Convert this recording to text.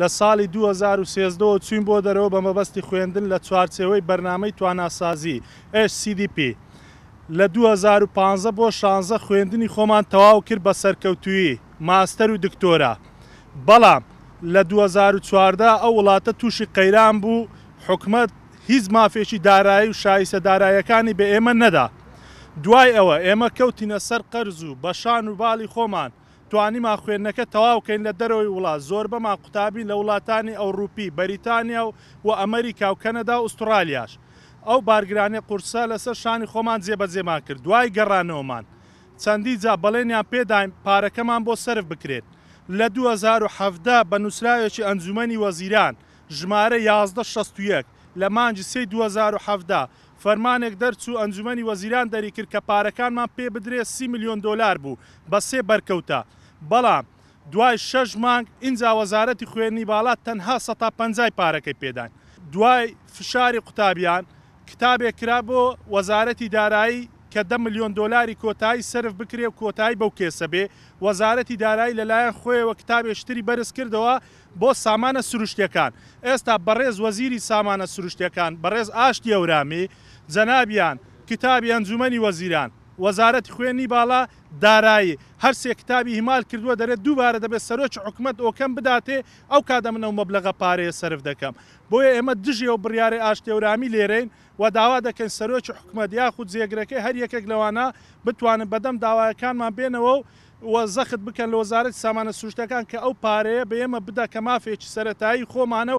لە ساڵی 2013 چوین بۆ دەرەوە بە مەبەستی خوێندن لە چوارچەوەی بەرنمەی تواناسازی HCDP لە 2015 بۆ 16 خوێندنی خۆمان تەواو کرد بە سەرکەوتویی ماستەر و دکتۆرە بەڵام لە 2014 ئەو وڵاتە تووشی قەیران بوو حکومت هیچ مافێکی دارایی و شایسە داراییەکانی بە ئێمە نەدا دوای ئەوە ئێمە کەوتینە سەر قەرز و بەشان و باڵی خۆمان توانیما خوێندنەکە تەواوکەین لە دەرەوەی وڵات زۆر بەما قوتابی لە وڵاتانی ئەوروپی بەریتانیا و و ئەمریکا و کەنەدا و ئوسترالیاش ئەو بارگرانی قورسە لەسەر شانی خۆمان جێبەجێمان کرد دوای گەڕانەوەمان چەندی جا بەڵێنیان پێدایم پارەکەمان بۆ سرف بکرێت لە 2017 بە نووسراوێکی ئەنجومی وەزیران ژمارە 1161 لە مانجی سی 2017 فەرمانێک دەرچوو ئەنجومی وەزیران دەری کرد کە پارەکانمان پێ بدرێت سی میلیۆن دلار بوو بە سێ بەرکەوتە. بەڵام دوای شەش مانگ اینجا وەزارەتی خوێنی باڵات تەنها سە پنجای پارەکەی پێدان دوای فشاری قوتابیان کتابێک کرا بۆ وەزارەتی دارایی کە ده میلیۆن دلاری کۆتایی سرف بکرێ و کۆتایی بەو کێسە بێ وەزارەتی دارایی لەلایەن خۆیەوە کتابێشتری بەرز کردەوە بۆ سامانە سروشتەکان ئێستا بەڕێز وەزیری سامانە سروشتەکان بەڕێز ئاشتی ئەورامی جەنابیان کتابی ئەنجومی وەزیران وەزارەت خوێنی باڵا دارایی هەر سێ کتابی هیمال کردووە دەرێت دووبارە دەبێت سەرۆک حکومت ئۆکەم بداتێ ئەو کادە منەو مەبلغە پارەیە سرف دەکەم بۆیە ئێمە دژی و بڕیاری ئاشتێورامی لێرەین و داوا دەکەن سەرۆک حکومت یاخود زیێگرەکەی هەر یەکێک لەوانە بتوانن بەدەم داوایەکانمان بێنەوە و وەزەخت بکەن لە وەزارەت سامانە سوشتەکان کە ئەو پارەیە بە ئێمە بدا کە مافێکی سەتایی خۆمانە